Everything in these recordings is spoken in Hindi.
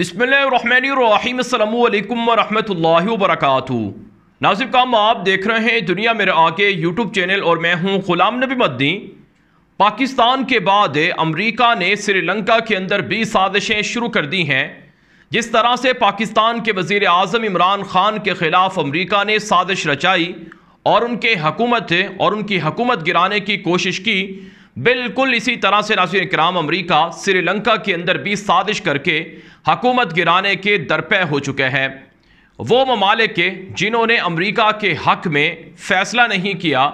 बिसमीम वरहमल वरक नाजिब काम आप देख रहे हैं दुनिया मेरे आके यूट्यूब चैनल और मैं हूँ गुलाम नबी मद्दी पाकिस्तान के बाद अमरीका ने श्रीलंका के अंदर भी साजिशें शुरू कर दी हैं जिस तरह से पाकिस्तान के वज़ी अजम इमरान खान के ख़िलाफ़ अमरीका ने साजिश रचाई और उनके हकूमत और उनकी हकूमत गिराने की कोशिश की बिल्कुल इसी तरह से नासिर कराम अमरीका श्रीलंका के अंदर भी साजिश करके हकूमत गिराने के दरपे हो चुके हैं वो ममालिक जिन्होंने अमरीका के हक में फ़ैसला नहीं किया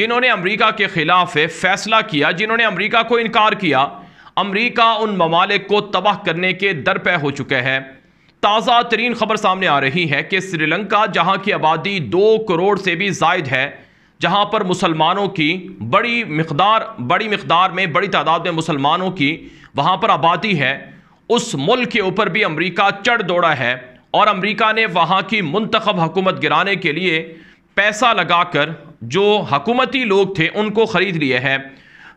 जिन्होंने अमरीका के ख़िलाफ़ फ़ैसला किया जिन्होंने अमरीका को इनकार किया अमरीका उन ममालिक को तबाह करने के दरपे हो चुके हैं ताज़ा तरीन खबर सामने आ रही है कि श्रीलंका जहाँ की आबादी दो करोड़ से भी जायद है जहाँ पर मुसलमानों की बड़ी मकदार बड़ी मकदार में बड़ी तादाद में मुसलमानों की वहाँ पर आबादी है उस मुल्क के ऊपर भी अमरीका चढ़ दौड़ा है और अमरीका ने वहाँ की मंतखब हुकूमत गिराने के लिए पैसा लगा कर जो हकूमती लोग थे उनको ख़रीद लिए हैं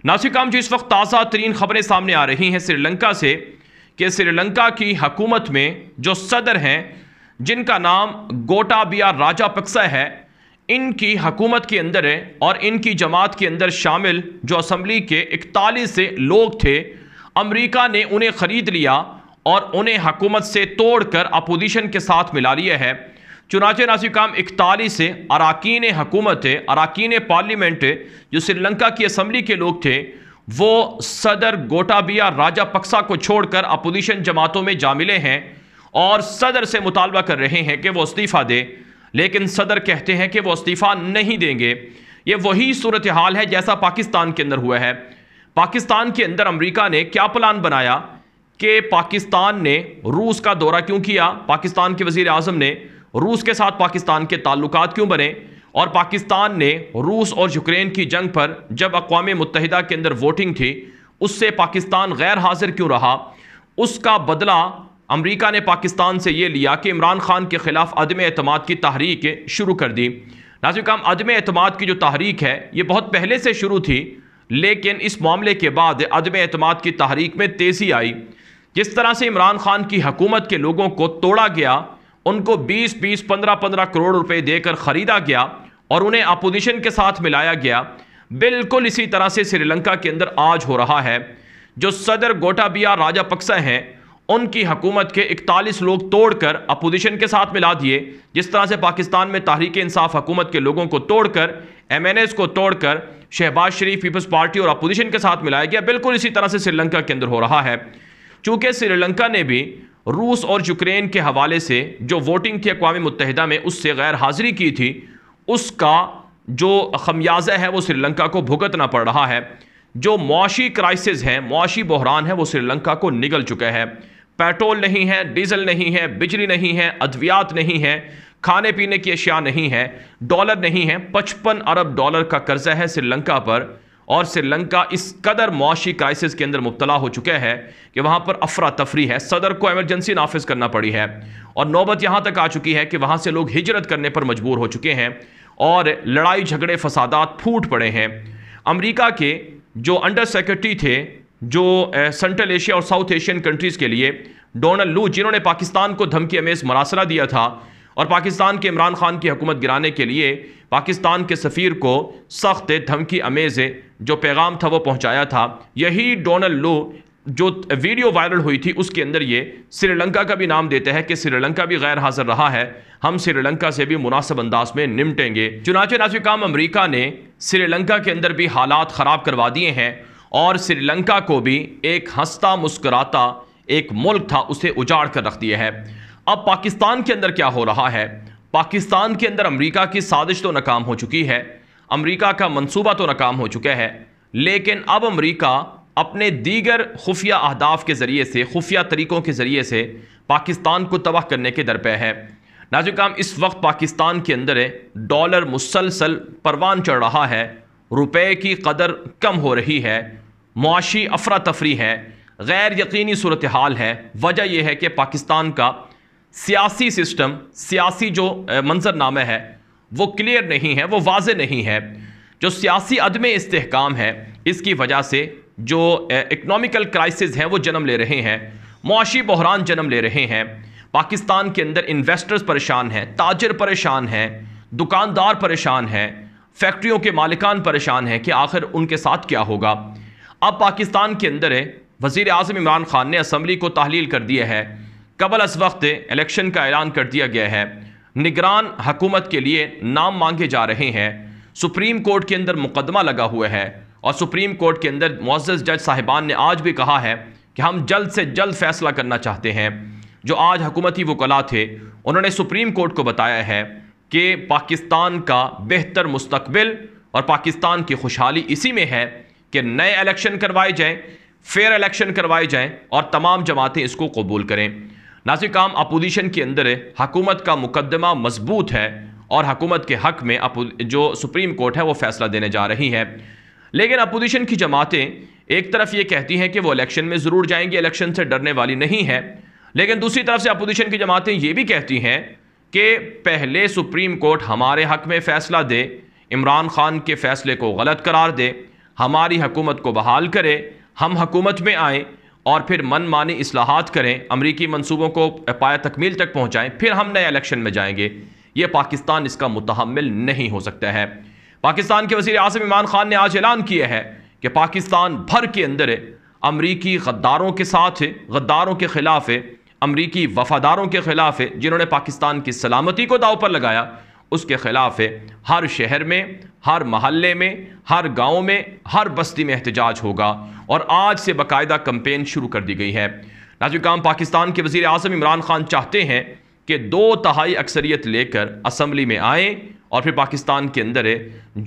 नासिक आम जो इस वक्त ताज़ा तरीन खबरें सामने आ रही हैं श्रीलंका से कि श्रीलंका की हकूमत में जो सदर हैं जिनका नाम गोटाबिया राजा पक्सा है इनकी हकूमत के अंदर है और इनकी जमात के अंदर शामिल जो असम्बली के इकतालीस से लोग थे अमरीका ने उन्हें ख़रीद लिया और उन्हें हकूमत से तोड़कर अपोजिशन के साथ मिला लिया है चुनाचे नासिकाम इकतालीस से अरकान हकूमत अरकान पार्लियामेंट जो श्रीलंका की असम्बली के लोग थे वो सदर गोटाबिया राजा पक्सा को छोड़कर अपोजिशन जमातों में जा मिले हैं और सदर से मुतालबा कर रहे हैं कि वो इस्तीफ़ा दे लेकिन सदर कहते हैं कि वो इस्तीफ़ा नहीं देंगे ये वही सूरत हाल है जैसा पाकिस्तान के अंदर हुआ है पाकिस्तान के अंदर अमरीका ने क्या प्लान बनाया कि पाकिस्तान ने रूस का दौरा क्यों किया पाकिस्तान के वजीर अजम ने रूस के साथ पाकिस्तान के ताल्लुक क्यों बने और पाकिस्तान ने रूस और यूक्रेन की जंग पर जब अकवा मुतहदा के अंदर वोटिंग थी उससे पाकिस्तान गैर हाजिर क्यों रहा उसका बदला अमरीका ने पाकिस्तान से ये लिया कि इमरान खान के ख़िलाफ़ अदम अतमाद की तहरीक शुरू कर दी नाजिक काम अदम अतमाद की जो तहरीक है ये बहुत पहले से शुरू थी लेकिन इस मामले के बाद अदम अतमाद की तहरीक में तेज़ी आई जिस तरह से इमरान खान की हकूमत के लोगों को तोड़ा गया उनको 20 बीस पंद्रह पंद्रह करोड़ रुपए देकर ख़रीदा गया और उन्हें अपोजिशन के साथ मिलाया गया बिल्कुल इसी तरह से श्रीलंका के अंदर आज हो रहा है जो सदर गोटाबिया राजा पक्सा हैं उनकी हकूमत के इकतालीस लोग तोड़कर अपोजिशन के साथ मिला दिए जिस तरह से पाकिस्तान में तहरीक इंसाफ हकूमत के लोगों को तोड़कर एम एन एस को तोड़कर शहबाज शरीफ पीपल्स पार्टी और अपोजिशन के साथ मिलाया गया बिल्कुल इसी तरह से श्रीलंका के अंदर हो रहा है चूँकि श्रीलंका ने भी रूस और यूक्रेन के हवाले से जो वोटिंग थी अकवा मुतहदा में उससे गैर हाजिरी की थी उसका जो खमियाजा है वो श्रीलंका को भुगतना पड़ रहा है जो मुआशी क्राइसिस हैं मुआशी बहरान है वो श्रीलंका को निगल चुका है पेट्रोल नहीं है डीजल नहीं है बिजली नहीं है अद्वियात नहीं है खाने पीने की अशिया नहीं है डॉलर नहीं है पचपन अरब डॉलर का कर्जा है श्रीलंका पर और श्रीलंका इस कदर मुआशी क्राइसिस के अंदर मुबतला हो चुका है कि वहाँ पर अफरा तफरी है सदर को एमरजेंसी नाफिज करना पड़ी है और नौबत यहां तक आ चुकी है कि वहाँ से लोग हिजरत करने पर मजबूर हो चुके हैं और लड़ाई झगड़े फसादात फूट पड़े हैं अमरीका के जो अंडर सेक्रेटरी थे जो सेंट्रल एशिया और साउथ एशियन कंट्रीज़ के लिए डोनाल्ड लू जिन्होंने पाकिस्तान को धमकी अमेज मरासरा दिया था और पाकिस्तान के इमरान खान की हुकूमत गिराने के लिए पाकिस्तान के सफ़ीर को सख्त धमकी अमेज जो पैगाम था वो पहुँचाया था यही डोनाल्ड लू जो वीडियो वायरल हुई थी उसके अंदर ये श्रीलंका का भी नाम देते हैं कि श्रीलंका भी गैर हाजिर रहा है हम श्रीलंका से भी मुनासब अंदाज में निमटेंगे चुनाचे नाजिकाम अमरीका ने श्रीलंका के अंदर भी हालात ख़राब करवा दिए हैं और श्रीलंका को भी एक हंसता मुस्कुराता एक मुल्क था उसे उजाड़ कर रख दिया है अब पाकिस्तान के अंदर क्या हो रहा है पाकिस्तान के अंदर अमेरिका की साजिश तो नाकाम हो चुकी है अमेरिका का मंसूबा तो नाकाम हो चुका है लेकिन अब अमेरिका अपने दीगर खुफिया अहदाफ के ज़रिए से खुफिया तरीक़ों के ज़रिए से पाकिस्तान को तबाह करने के दर पर है नाजुक काम इस वक्त पाकिस्तान के अंदर डॉलर मुसलसल परवान चढ़ रहा है रुपए की कदर कम हो रही है मुआशी अफरा तफरी है गैर यकीनी सूरत हाल है वजह यह है कि पाकिस्तान का सियासी सिस्टम सियासी जो मंजरनामे है वो क्लियर नहीं है वो वाज नहीं है जो सियासी अदम इसकाम है इसकी वजह से जो इकनॉमिकल क्राइसिस हैं वो जन्म ले रहे हैं मुआशी बहरान जन्म ले रहे हैं पाकिस्तान के अंदर इन्वेस्टर्स परेशान हैं ताजर परेशान हैं दुकानदार परेशान हैं फैक्ट्रियों के मालिकान परेशान हैं कि आखिर उनके साथ क्या होगा अब पाकिस्तान के अंदर है वज़ी अजम इमरान खान ने असम्बली को तहलील कर दिया है कबल अस वक्त इलेक्शन का ऐलान कर दिया गया है निगरान हकूमत के लिए नाम मांगे जा रहे हैं सुप्रीम कोर्ट के अंदर मुकदमा लगा हुआ है और सुप्रीम कोर्ट के अंदर मुआज़ जज साहिबान ने आज भी कहा है कि हम जल्द से जल्द फैसला करना चाहते हैं जो आज हकूमती वकला थे उन्होंने सुप्रीम कोर्ट को बताया है कि पाकिस्तान का बेहतर मुस्तबिल और पाकिस्तान की खुशहाली इसी में है कि नए इलेक्शन करवाए जाएं फेयर इलेक्शन करवाए जाएं और तमाम जमातें इसको कबूल करें नाजिक काम अपोजिशन के अंदर हकूमत का मुकदमा मजबूत है और हकूमत के हक में जो सुप्रीम कोर्ट है वो फैसला देने जा रही है लेकिन अपोजिशन की जमातें एक तरफ ये कहती हैं कि वो इलेक्शन में ज़रूर जाएंगी इलेक्शन से डरने वाली नहीं है लेकिन दूसरी तरफ से अपोजिशन की जमातें ये भी कहती हैं कि पहले सुप्रीम कोर्ट हमारे हक में फ़ैसला दे इमरान खान के फैसले को गलत करार दे हमारी हकूमत को बहाल करें हम हकूमत में आएँ और फिर मन मानी असलाहत करें अमरीकी मनसूबों को पाया तकमील तक पहुँचाएँ फिर हम नए इलेक्शन में जाएंगे ये पाकिस्तान इसका मुतहमल नहीं हो सकता है पाकिस्तान के वजीर अजम इमरान खान ने आज ऐलान किया है कि पाकिस्तान भर के अंदर अमरीकी गद्दारों के साथ है गद्दारों के ख़िलाफ़ है अमरीकी वफादारों के ख़िलाफ़ है जिन्होंने पाकिस्तान की सलामती को दाव पर लगाया उसके ख़िलाफ़ है हर शहर में हर महल्ले में हर गांव में हर बस्ती में एहतजाज होगा और आज से बाकायदा कंपेन शुरू कर दी गई है नाजुक काम पाकिस्तान के वज़ी अजम इमरान खान चाहते हैं कि दो तहाई अक्सरियत लेकर असम्बली में आएँ और फिर पाकिस्तान के अंदर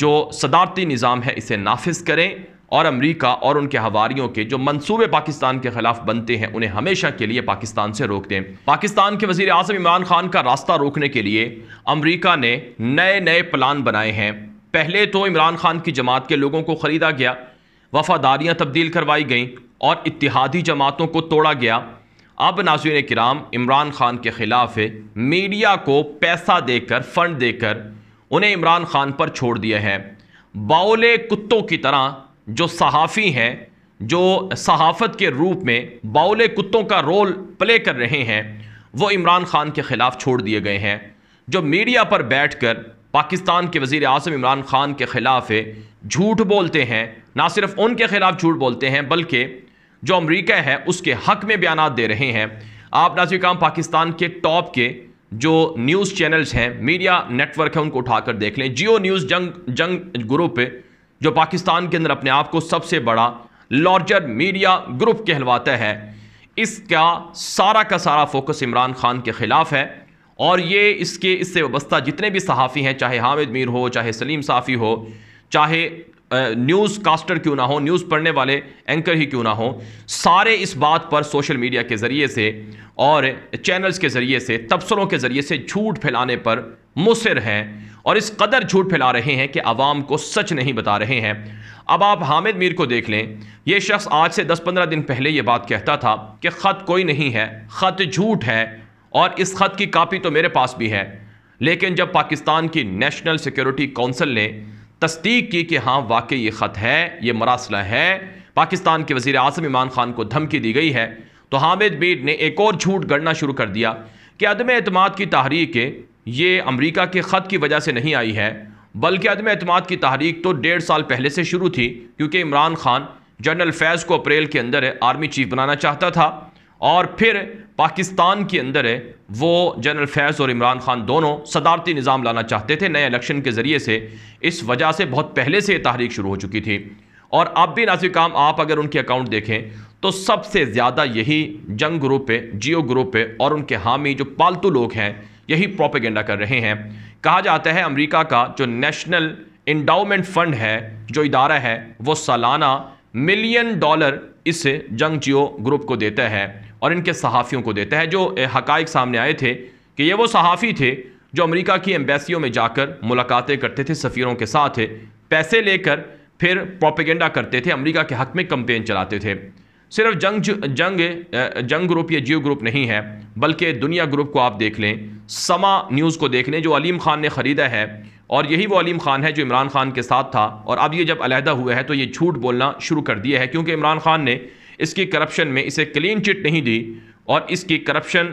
जो सदारती निज़ाम है इसे नाफिज करें और अमेरिका और उनके हवारियों के जो मंसूबे पाकिस्तान के खिलाफ बनते हैं उन्हें हमेशा के लिए पाकिस्तान से रोक दें पाकिस्तान के वजीर अजम इमरान खान का रास्ता रोकने के लिए अमरीका ने नए नए प्लान बनाए हैं पहले तो इमरान खान की जमात के लोगों को ख़रीदा गया वफादारियाँ तब्दील करवाई गईं और इतिहादी जमातों को तोड़ा गया अब नाजुन कराम इमरान खान के ख़िलाफ़ मीडिया को पैसा देकर फ़ंड देकर उन्हें इमरान खान पर छोड़ दिया है बाउले कुत्तों की तरह जो सहाफ़ी हैं जो सहाफ़त के रूप में बाउल कुत्तों का रोल प्ले कर रहे हैं वो इमरान ख़ान के ख़िलाफ़ छोड़ दिए गए हैं जो मीडिया पर बैठ कर पाकिस्तान के वज़ी अजम इमरान ख़ान के ख़िलाफ़ झूठ बोलते हैं ना सिर्फ उनके ख़िलाफ़ झूठ बोलते हैं बल्कि जो अमरीका है उसके हक में बयान दे रहे हैं आप नाजिक काम पाकिस्तान के टॉप के जो न्यूज़ चैनल्स हैं मीडिया नेटवर्क है उनको उठाकर देख लें जियो न्यूज़ जंग जंग ग्रुप जो पाकिस्तान के अंदर अपने आप को सबसे बड़ा लार्जर मीडिया ग्रुप कहलवाता है इसका सारा का सारा फोकस इमरान खान के ख़िलाफ़ है और ये इसके इससे वस्ता जितने भी सहाफ़ी हैं चाहे हामिद मीर हो चाहे सलीम साफ़ी हो चाहे न्यूज़ कास्टर क्यों ना हो न्यूज़ पढ़ने वाले एंकर ही क्यों ना हो सारे इस बात पर सोशल मीडिया के ज़रिए से और चैनल्स के ज़रिए से तबसरों के ज़रिए से झूठ फैलाने पर मुसर हैं और इस कदर झूठ फैला रहे हैं कि आवाम को सच नहीं बता रहे हैं अब आप हामिद मीर को देख लें ये शख्स आज से 10-15 दिन पहले ये बात कहता था कि ख़त कोई नहीं है ख़त झूठ है और इस ख़त की कापी तो मेरे पास भी है लेकिन जब पाकिस्तान की नेशनल सिक्योरिटी काउंसिल ने तस्दीक की कि हाँ वाकई ये ख़त है ये मरासला है पाकिस्तान के वज़ी अजम इमरान खान को धमकी दी गई है तो हामिद मीर ने एक और झूठ गढ़ना शुरू कर दिया कि अदम अतमाद की तहरीक ये अमरीका के ख़त की वजह से नहीं आई है बल्कि अदम अतमाद की तहरीक तो डेढ़ साल पहले से शुरू थी क्योंकि इमरान खान जनरल फैज़ को अप्रैल के अंदर आर्मी चीफ बनाना चाहता था और फिर पाकिस्तान के अंदर वो जनरल फैज़ और इमरान खान दोनों सदारती निज़ाम लाना चाहते थे नए इलेक्शन के ज़रिए से इस वजह से बहुत पहले से ये तहरीक शुरू हो चुकी थी और अब भी नाजिक काम आप अगर उनके अकाउंट देखें तो सबसे ज़्यादा यही जंग ग्रुप है जियो ग्रुप है और उनके हामी जो पालतू लोग हैं यही प्रोपेगेंडा कर रहे हैं कहा जाता है अमेरिका का जो नेशनल इंडाउमेंट फंड है जो इदारा है वो सालाना मिलियन डॉलर इस जंग जियो ग्रुप को देता है और इनके सहाफ़ियों को देता है जो हकाइक सामने आए थे कि ये वो सहाफ़ी थे जो अमेरिका की एम्बेसियों में जाकर मुलाकातें करते थे सफ़ीरों के साथ पैसे लेकर फिर प्रोपेगेंडा करते थे अमेरिका के हक में कंपेन चलाते थे सिर्फ जंग जंग जंग ग्रुप या जियो ग्रुप नहीं है बल्कि दुनिया ग्रुप को आप देख लें समा न्यूज़ को देख लें जो अलीम ख़ान ने ख़रीदा है और यही वो अलीम ख़ान है जो इमरान ख़ान के साथ था और अब ये जब अलहदा हुआ है तो ये झूठ बोलना शुरू कर दिया है क्योंकि इमरान ख़ान ने इसकी करप्शन में इसे क्लीन चिट नहीं दी और इसकी करप्शन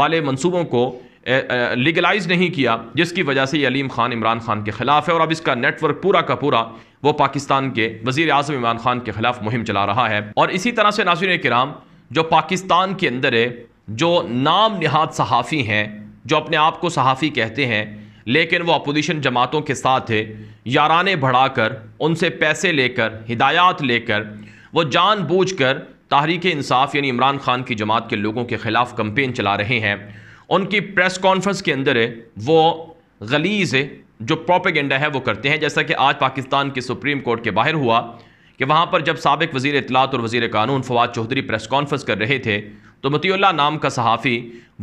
वाले मनसूबों को लीगलाइज नहीं किया जिसकी वजह से अलीम खान इमरान खान के ख़िलाफ़ है और अब इसका नेटवर्क पूरा का पूरा वो पाकिस्तान के वज़ी अजम इमरान खान के ख़िलाफ़ मुहिम चला रहा है और इसी तरह से नासिर कराम जो पाकिस्तान के अंदर है जो नाम नहाद सहाफ़ी हैं जो अपने आप को सहाफ़ी कहते हैं लेकिन वो अपोजिशन जमातों के साथ है याराने बढ़ाकर उनसे पैसे लेकर हिदायत लेकर वो जानबूझकर तहरीक इंसाफ यानी इमरान खान की जमात के लोगों के ख़िलाफ़ कम्पेन चला रहे हैं उनकी प्रेस कॉन्फ्रेंस के अंदर है वो गलीज है जो प्रोपेगेंडा है वो करते हैं जैसा कि आज पाकिस्तान के सुप्रीम कोर्ट के बाहर हुआ कि वहाँ पर जब सबक वज़ी इतलात और वज़ी कानून फवाद चौधरी प्रेस कॉन्फ्रेंस कर रहे थे तो मतील्ला नाम का सहाफ़ी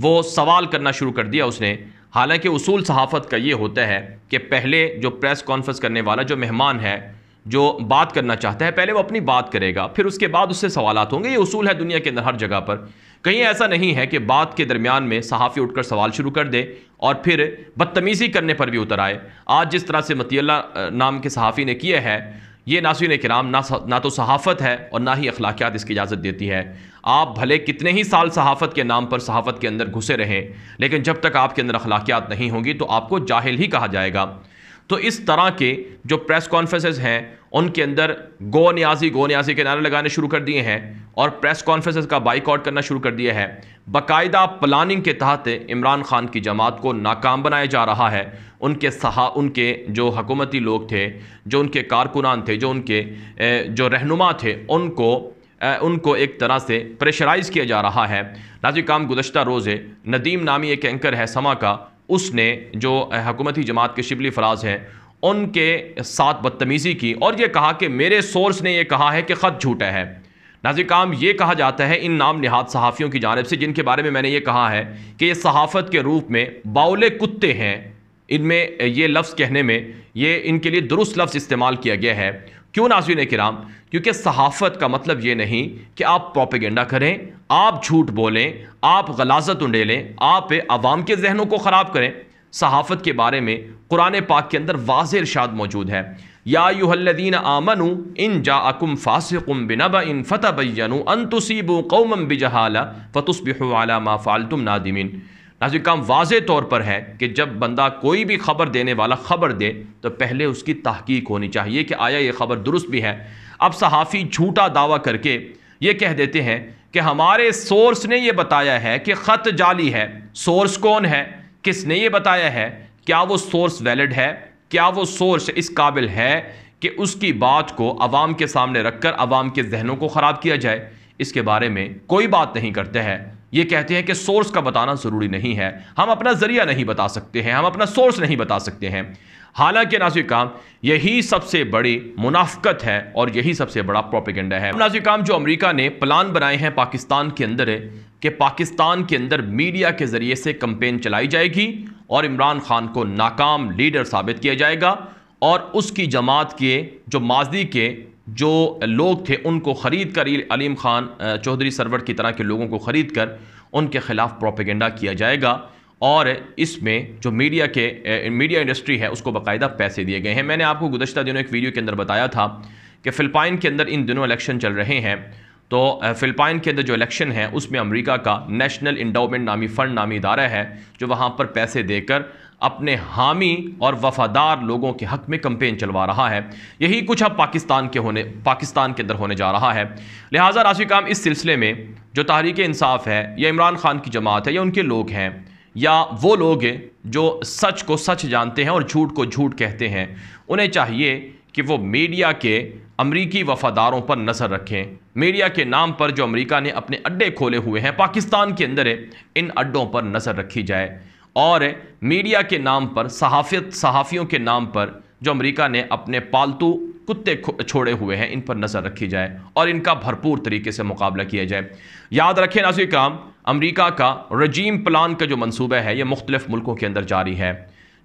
वो सवाल करना शुरू कर दिया उसने हालांकि उसूल सहाफ़त का ये होता है कि पहले जो प्रेस कॉन्फ्रेंस करने वाला जो मेहमान है जो बात करना चाहता है पहले वो अपनी बात करेगा फिर उसके बाद उससे सवाल होंगे ये उसूल है दुनिया के अंदर हर जगह पर कहीं ऐसा नहीं है कि बात के दरमियान में सहाफ़ी उठकर सवाल शुरू कर दे और फिर बदतमीज़ी करने पर भी उतर आए आज जिस तरह से मतील्ला नाम के सहाफ़ी ने किया है ये नासिन कराम ना ना तो सहाफ़त है और ना ही अखलाकियात इसकी इजाज़त देती है आप भले कितने ही साल सहाफ़त के नाम पर सहाफ़त के अंदर घुसे रहें लेकिन जब तक आपके अंदर अखलाकियात नहीं होंगी तो आपको जाहिल ही कहा जाएगा तो इस तरह के जो प्रेस कॉन्फ्रेंसेज हैं उनके अंदर गो न्याजी गो न्याजी के नारे लगाने शुरू कर दिए हैं और प्रेस कॉन्फ्रेंसेज का बाइकआउट करना शुरू कर दिया है बाकायदा प्लानिंग के तहत इमरान खान की जमात को नाकाम बनाया जा रहा है उनके सहा उनके जो हकूमती लोग थे जो उनके कारकुनान थे जो उनके जो रहनुमा थे उनको उनको एक तरह से प्रेशराइज़ किया जा रहा है नाजिक काम गुजशत रोज़ नदीम नामी एक एंकर है समा का उसने जो हकूमती जमात के शिबली फराज हैं उनके साथ बदतमीज़ी की और ये कहा कि मेरे सोर्स ने यह कहा है कि ख़त झूठा है नाजिक काम ये कहा जाता है इन नाम नहाद सहाफ़ियों की जानब से जिनके बारे में मैंने ये कहा है कि ये सहाफ़त के रूप में बाउले कुत्ते हैं इनमें ये लफ्ज़ कहने में ये इनके लिए दुरुस्त लफ्ज़ इस्तेमाल किया गया है क्यों नाजीन कराम क्योंकि सहाफ़त का मतलब ये नहीं कि आप प्रोपेगेंडा करें आप झूठ बोलें आप गलाजत उंडेलें आप आवाम के जहनों को ख़राब करें सहाफ़त के बारे में कुरान पाक के अंदर वाज इर्शाद मौजूद है या यूहल्लिन आमनु इन जा अकुम बिनब इन बैनु अन तुसीबू कौम बिजहाला फ़तुस आला मा फ़ालतुम नादिमिन नाजिक काम वाज तौर पर है कि जब बंदा कोई भी खबर देने वाला खबर दे तो पहले उसकी तहकीक होनी चाहिए कि आया ये खबर दुरुस्त भी है अब सहाफ़ी झूठा दावा करके ये कह देते हैं कि हमारे सोर्स ने यह बताया है कि ख़त जाली है सोर्स कौन है किसने ये बताया है क्या वो सोर्स वैलिड है क्या वो सोर्स इस काबिल है कि उसकी बात को आवाम के सामने रखकर आवाम के जहनों को ख़राब किया जाए इसके बारे में कोई बात नहीं करते हैं ये कहते हैं कि सोर्स का बताना ज़रूरी नहीं है हम अपना ज़रिया नहीं बता सकते हैं हम अपना सोर्स नहीं बता सकते हैं हालांकि नाजिक काम यही सबसे बड़ी मुनाफ्त है और यही सबसे बड़ा प्रोपिगेंडा है नाजिक काम जो अमेरिका ने प्लान बनाए हैं पाकिस्तान के अंदर है कि पाकिस्तान के अंदर मीडिया के ज़रिए से कंपेन चलाई जाएगी और इमरान खान को नाकाम लीडर साबित किया जाएगा और उसकी जमात के जो माजी के जो लोग थे उनको ख़रीद कर अलीम ख़ान चौधरी सरवर की तरह के लोगों को ख़रीद कर उनके ख़िलाफ़ प्रोपेगेंडा किया जाएगा और इसमें जो मीडिया के मीडिया इंडस्ट्री है उसको बाकायदा पैसे दिए गए हैं मैंने आपको गुजशत दिनों एक वीडियो के अंदर बताया था कि फ़िलपाइन के अंदर इन दिनों इलेक्शन चल रहे हैं तो फ़िलपाइन के अंदर जो इलेक्शन है उसमें अमेरिका का नेशनल इंडाउमेंट नामी फ़ंड नामी इदारा है जो वहाँ पर पैसे देकर अपने हामी और वफादार लोगों के हक में कंपेन चलवा रहा है यही कुछ अब पाकिस्तान के होने पाकिस्तान के अंदर होने जा रहा है लिहाजा राशि काम इस सिलसिले में जो तहरीक इंसाफ है या इमरान खान की जमात है या उनके लोग हैं या वो लोग हैं जो सच को सच जानते हैं और झूठ को झूठ कहते हैं उन्हें चाहिए कि वो मीडिया के अमरीकी वफादारों पर नज़र रखें मीडिया के नाम पर जो अमरीका ने अपने अड्डे खोले हुए हैं पाकिस्तान के अंदर इन अड्डों पर नज़र रखी जाए और मीडिया के नाम पर सहाफियत सहाफ़ियों के नाम पर जो अमेरिका ने अपने पालतू कुत्ते छोड़े हुए हैं इन पर नज़र रखी जाए और इनका भरपूर तरीके से मुकाबला किया जाए याद रखें नाजी कराम अमरीका का रजीम प्लान का जो मनसूबा है ये मुख्तलिफ़ मुल्कों के अंदर जारी है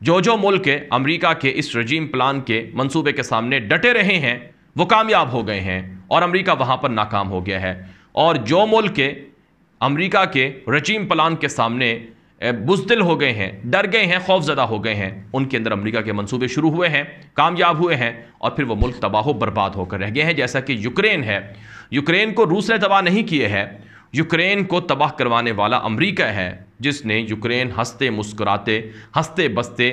जो जो मुल्क अमरीका के इस रजीम प्लान के मनसूबे के सामने डटे रहे हैं वो कामयाब हो गए हैं और अमरीका वहाँ पर नाकाम हो गया है और जो मुल्क अमरीका के रजीम प्लान के सामने बुजदिल हो गए हैं डर गए हैं खौफजदा हो गए हैं उनके अंदर अमरीका के मनसूबे शुरू हुए हैं कामयाब हुए हैं और फिर वह मुल्क तबाह बर्बाद होकर रह गए हैं जैसा कि यूक्रेन है यूक्रेन को रूस ने तबाह नहीं किए हैं यूक्रेन को तबाह करवाने वाला अमरीका है जिसने यूक्रेन हंसते मुस्कुराते हंसते बसते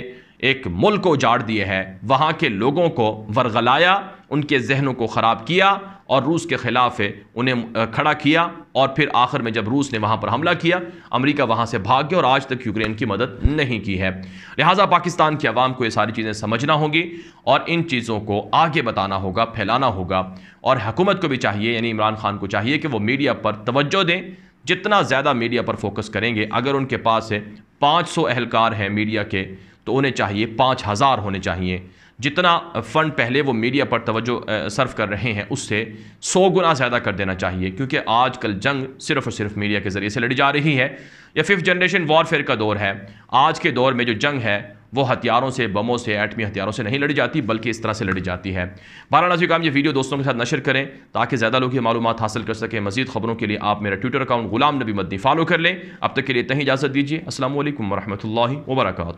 एक मुल्क को उजाड़ दिए है वहाँ के लोगों को वरगलाया उनके जहनों को ख़राब किया और रूस के ख़िलाफ़ उन्हें खड़ा किया और फिर आखिर में जब रूस ने वहाँ पर हमला किया अमेरिका वहाँ से भाग गया और आज तक यूक्रेन की मदद नहीं की है लिहाजा पाकिस्तान की आवाम को ये सारी चीज़ें समझना होंगी और इन चीज़ों को आगे बताना होगा फैलाना होगा और हुकूमत को भी चाहिए यानी इमरान खान को चाहिए कि वो मीडिया पर तोज्जो दें जितना ज़्यादा मीडिया पर फोकस करेंगे अगर उनके पास है पाँच सौ एहलकार हैं मीडिया के तो उन्हें चाहिए पाँच हज़ार होने चाहिए जितना फ़ंड पहले वो मीडिया पर तवज्जो सर्व कर रहे हैं उससे सौ गुना ज़्यादा कर देना चाहिए क्योंकि आज कल जंग सिर्फ और सिर्फ मीडिया के ज़रिए से लड़ी जा रही है या फिफ्थ जनरेशन वॉरफेयर का दौर है आज के दौर में जो जंग है वो हथियारों से बमों से एटमी हथियारों से नहीं लड़ी जाती बल्कि इस तरह से लड़ी जाती है बारह काम ये वीडियो दोस्तों के साथ नशर करें ताकि ज़्यादा लोग ये मालूम हासिल कर सकें मजीद खबरों के लिए आप मेरा ट्विटर अकाउंट गुलाम नबी मदनी फॉलो कर लें अब तक के लिए इतना ही इजाज़त दीजिए असल वरहमल वर्का